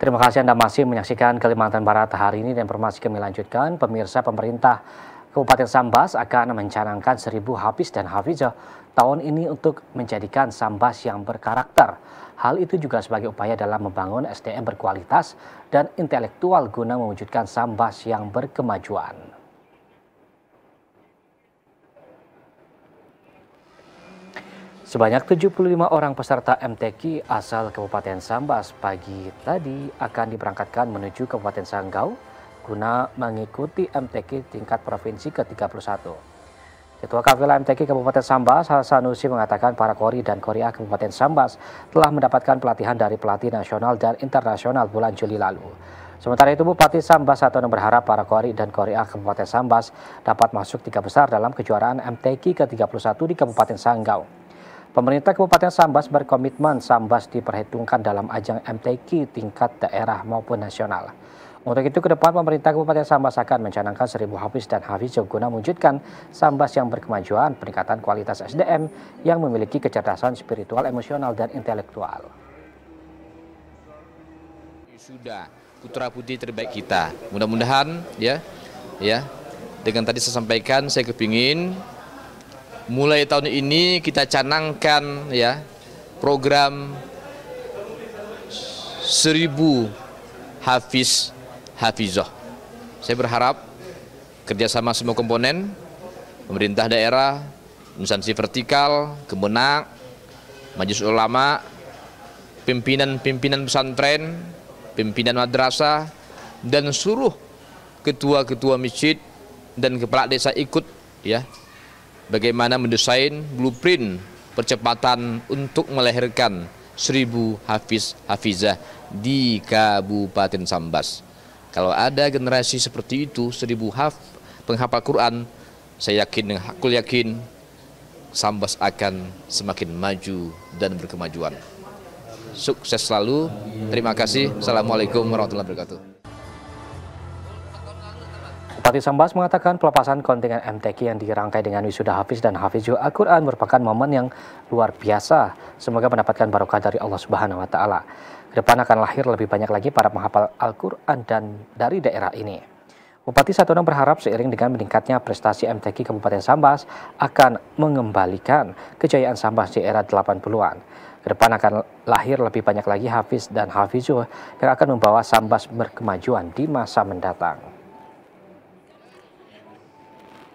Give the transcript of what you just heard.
Terima kasih Anda masih menyaksikan Kalimantan Barat hari ini dan informasi kami lanjutkan. Pemirsa pemerintah Kabupaten Sambas akan mencanangkan seribu Hafiz dan Hafizah tahun ini untuk menjadikan Sambas yang berkarakter. Hal itu juga sebagai upaya dalam membangun SDM berkualitas dan intelektual guna mewujudkan Sambas yang berkemajuan. Sebanyak 75 orang peserta MTQ asal Kabupaten Sambas pagi tadi akan diberangkatkan menuju Kabupaten Sanggau guna mengikuti MTQ tingkat provinsi ke-31. Ketua Kafila MTQ Kabupaten Sambas, Hasanusi mengatakan para kori dan korea Kabupaten Sambas telah mendapatkan pelatihan dari pelatih nasional dan internasional bulan Juli lalu. Sementara itu Bupati Sambas Satono berharap para kori dan korea Kabupaten Sambas dapat masuk tiga besar dalam kejuaraan MTQ ke-31 di Kabupaten Sanggau. Pemerintah Kabupaten Sambas berkomitmen Sambas diperhitungkan dalam ajang MTQ tingkat daerah maupun nasional. Untuk itu ke depan pemerintah Kabupaten Sambas akan mencanangkan seribu Hafiz dan Hafiz guna mewujudkan Sambas yang berkemajuan, peningkatan kualitas SDM yang memiliki kecerdasan spiritual, emosional, dan intelektual. Sudah putra putri terbaik kita. Mudah-mudahan ya ya dengan tadi saya sampaikan saya kepingin mulai tahun ini kita canangkan ya program seribu hafiz hafizoh. Saya berharap kerjasama semua komponen, pemerintah daerah, instansi vertikal, kemenang, majelis ulama, pimpinan-pimpinan pesantren, pimpinan madrasah, dan seluruh ketua-ketua masjid dan kepala desa ikut ya bagaimana mendesain blueprint percepatan untuk melahirkan seribu hafiz hafizah di Kabupaten Sambas. Kalau ada generasi seperti itu seribu haf penghafal Quran, saya yakin dengan yakin Sambas akan semakin maju dan berkemajuan. Sukses selalu. Terima kasih. Assalamualaikum warahmatullahi wabarakatuh. Tati Sambas mengatakan pelepasan kontingen MTQ yang dirangkai dengan wisuda Hafiz dan hafizjo Al-Quran merupakan momen yang luar biasa. Semoga mendapatkan barokah dari Allah Subhanahu wa Ta'ala. Kedepan akan lahir lebih banyak lagi para penghafal Al-Quran dan dari daerah ini. Bupati Satunang berharap seiring dengan meningkatnya prestasi MTQ Kabupaten Sambas akan mengembalikan kejayaan Sambas di era 80-an. Kedepan akan lahir lebih banyak lagi Hafiz dan Hafizul yang akan membawa Sambas berkemajuan di masa mendatang.